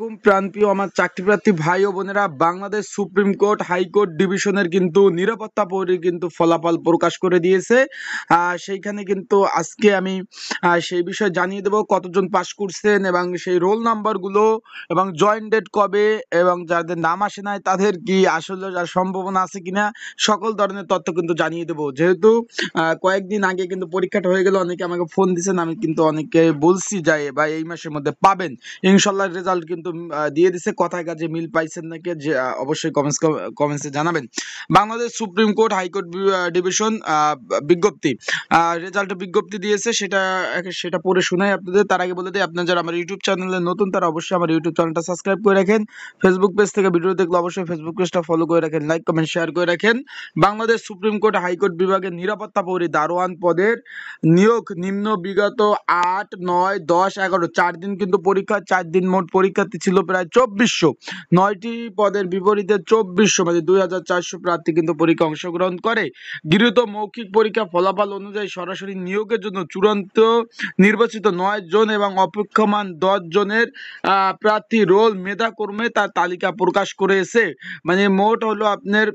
ঘুম প্রাণপ্রিয় আমার ভাই ও বোনেরা বাংলাদেশ সুপ্রিম কোর্ট হাইকোর্ট ডিভিশনের কিন্তু নিরাপত্তা কিন্তু ফলাফল প্রকাশ করে দিয়েছে সেইখানে কিন্তু আজকে আমি সেই বিষয়ে জানিয়ে দেব কতজন পাশ করছেন এবং সেই রোল নাম্বারগুলো এবং ডেট কবে এবং যাদের নাম আসে নাই তাদের কি আসলে সম্ভাবনা আছে কিনা সকল ধরনের তথ্য কিন্তু জানিয়ে দেব যেহেতু কয়েকদিন আগে কিন্তু পরীক্ষাটা হয়ে গেল অনেকে আমাকে ফোন দিয়েছেন আমি কিন্তু অনেকে বলছি যাই বা এই মাসের মধ্যে পাবেন ইনশাল্লাহ রেজাল্ট কিন্তু কিন্তু দিয়ে দিছে কথায় কাজে মিল পাইছেন নাকি যে অবশ্যই কমেন্টস কমেন্টসে জানাবেন Bangladesh supreme court high court division বিজ্ঞপ্তি রেজাল্ট বিজ্ঞপ্তি দিয়েছে সেটা সেটা পড়ে শোনাই আপনাদের তার আগে বলে দিই আপনারা যারা আমার ইউটিউব চ্যানেলে নতুন তারা অবশ্যই আমার ইউটিউব চ্যানেলটা সাবস্ক্রাইব করে রাখেন ফেসবুক পেজ থেকে ভিডিও দেখলে অবশ্যই ফেসবুক পেজটা ফলো করে রাখেন লাইক কমেন্ট শেয়ার করে রাখেন বাংলাদেশ সুপ্রিম কোর্ট হাইকোর্ট বিভাগের নিরাপত্তা প্রহরী দারোয়ান পদের নিয়োগ নিম্ন বিগত আট নয় দশ এগারো চার দিন কিন্তু পরীক্ষা চার দিন মোট পরীক্ষা প্রার্থী ছিল প্রায় চব্বিশশো নয়টি পদের বিপরীতে চব্বিশশো মানে দুই হাজার চারশো প্রার্থী কিন্তু পরীক্ষা অংশগ্রহণ করে গৃহীত মৌখিক পরীক্ষা ফলাফল অনুযায়ী সরাসরি নিয়োগের জন্য চূড়ান্ত নির্বাচিত নয় জন এবং অপেক্ষমান দশ জনের প্রার্থী রোল মেধাকর্মে তার তালিকা প্রকাশ করেছে মানে মোট হলো আপনার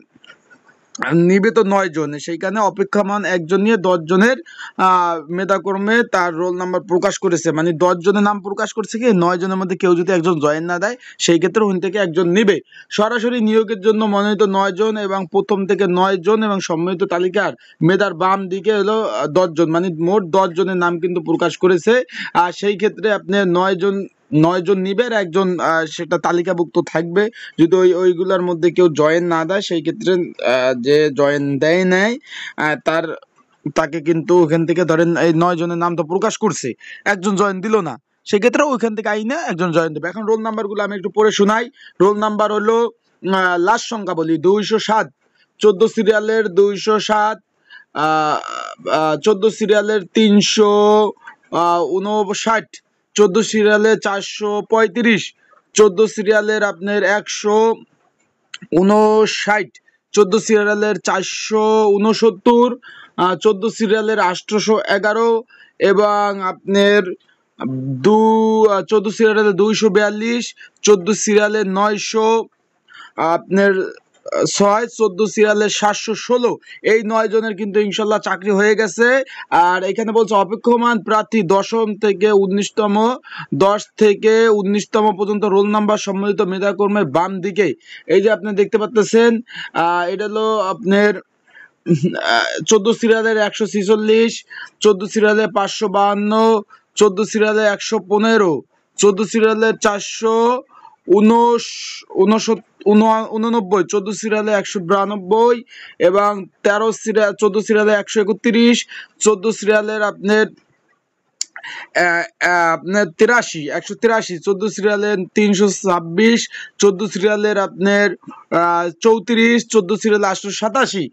নিবে তো নয় জন সেইখানে অপেক্ষমান একজন নিয়ে দশ জনের মেধাকর্মে তার রোল নাম্বার প্রকাশ করেছে মানে দশ জনের নাম প্রকাশ করছে কি নয় জনের মধ্যে কেউ যদি একজন জয়েন না দেয় সেই ক্ষেত্রে ওই থেকে একজন নিবে সরাসরি নিয়োগের জন্য মনোনীত নয় জন এবং প্রথম থেকে নয় জন এবং সম্মিলিত তালিকার মেধার বাম দিকে হলো দশ জন মানে মোট দশ জনের নাম কিন্তু প্রকাশ করেছে আর সেই ক্ষেত্রে আপনি নয় জন নয়জন নিবে আর একজন সেটা তালিকাভুক্ত থাকবে যদি ওই ওইগুলোর মধ্যে কেউ জয়েন না দেয় সেই ক্ষেত্রে যে জয়েন দেয় নেয় তার তাকে কিন্তু ওখান থেকে ধরেন এই নয় জনের নাম তো প্রকাশ করছে একজন জয়েন দিল না সেক্ষেত্রে ওইখান থেকে আইনে একজন জয়েন দেবে এখন রোল নাম্বারগুলো আমি একটু পড়ে শোনাই রোল নাম্বার হলো লাস্ট সংখ্যা বলি দুইশো সাত চোদ্দ সিরিয়ালের দুইশো সাত চোদ্দ সিরিয়ালের তিনশো উনষাট চোদ্দো সিরিয়ালে চারশো পঁয়ত্রিশ চোদ্দো সিরিয়ালের আপনার একশো উনষাট চোদ্দো সিরিয়ালের চারশো উনসত্তর চোদ্দো সিরিয়ালের আটশোশো এগারো এবং আপনার দু চোদ্দ সিরিয়ালের দুইশো বিয়াল্লিশ চোদ্দো সিরিয়ালের নয়শো আপনার ছয় চোদ্দ সিরিয়ালের সাতশো ষোলো এই নয় জনের কিন্তু ইনশাল্লাহ চাকরি হয়ে গেছে আর এখানে বলছে অপেক্ষমান প্রার্থী দশম থেকে উনিশতম দশ থেকে উনিশতম পর্যন্ত রোল নাম্বার সম্মিলিত মেধাকর্মের বাম দিকে এই যে আপনি দেখতে পাচ্তেছেন এটা হলো আপনার চোদ্দ সিরিয়ালের একশো ছিচল্লিশ চোদ্দ সিরিয়ালের পাঁচশো বাহান্ন চোদ্দ সিরিয়ালে একশো পনেরো চোদ্দ সিরিয়ালের চারশো উননব্বই চোদ্দো সিরিয়ালে একশো বিরানব্বই এবং তেরো সিরিয়াল চোদ্দ সিরিয়ালে একশো একত্রিশ চোদ্দো সিরিয়ালের আপনার তিরাশি একশো তিরাশি চোদ্দো সিরিয়ালের তিনশো ছাব্বিশ চোদ্দো সিরিয়ালের আপনার চৌত্রিশ চোদ্দো সিরিয়ালে আটশো সাতাশি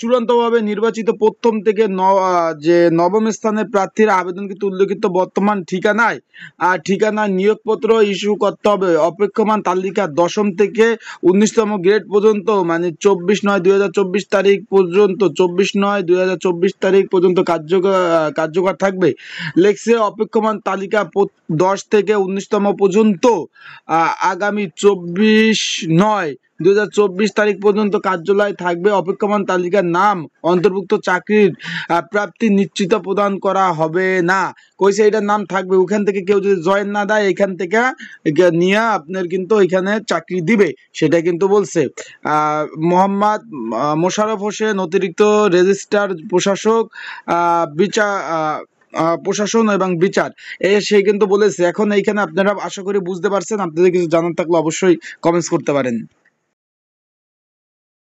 চূড়ান্তভাবে নির্বাচিত প্রথম থেকে ন যে নবম স্থানের প্রার্থীর আবেদন কিন্তু উল্লেখিত বর্তমান ঠিকানায় আর ঠিকানায় নিয়োগপত্র ইস্যু করতে হবে অপেক্ষমান তালিকা দশম থেকে উনিশতম গ্রেড পর্যন্ত মানে চব্বিশ নয় দুই হাজার চব্বিশ তারিখ পর্যন্ত চব্বিশ নয় দুই হাজার চব্বিশ তারিখ পর্যন্ত কার্যকর কার্যকর থাকবে লেখ এক্সে অপেক্ষমান তালিকা দশ থেকে উনিশতম পর্যন্ত আগামী চব্বিশ নয় দু তারিখ পর্যন্ত কার্যালয় থাকবে অপেক্ষমান তালিকার নাম অন্তর্ভুক্ত চাকরির প্রাপ্তি নিশ্চিত প্রদান করা হবে না কইছে এটার নাম থাকবে ওখান থেকে কেউ যদি জয়েন না দেয় এখান থেকে নিয়ে আপনার কিন্তু এখানে চাকরি দিবে সেটা কিন্তু বলছে মোহাম্মদ মোশারফ হোসেন অতিরিক্ত রেজিস্ট্রার প্রশাসক বিচার প্রশাসন এবং বিচার এ সে কিন্তু বলেছে এখন এইখানে আপনারা আশা করি বুঝতে পারছেন আপনাদের কিছু জানার থাকলে অবশ্যই কমেন্টস করতে পারেন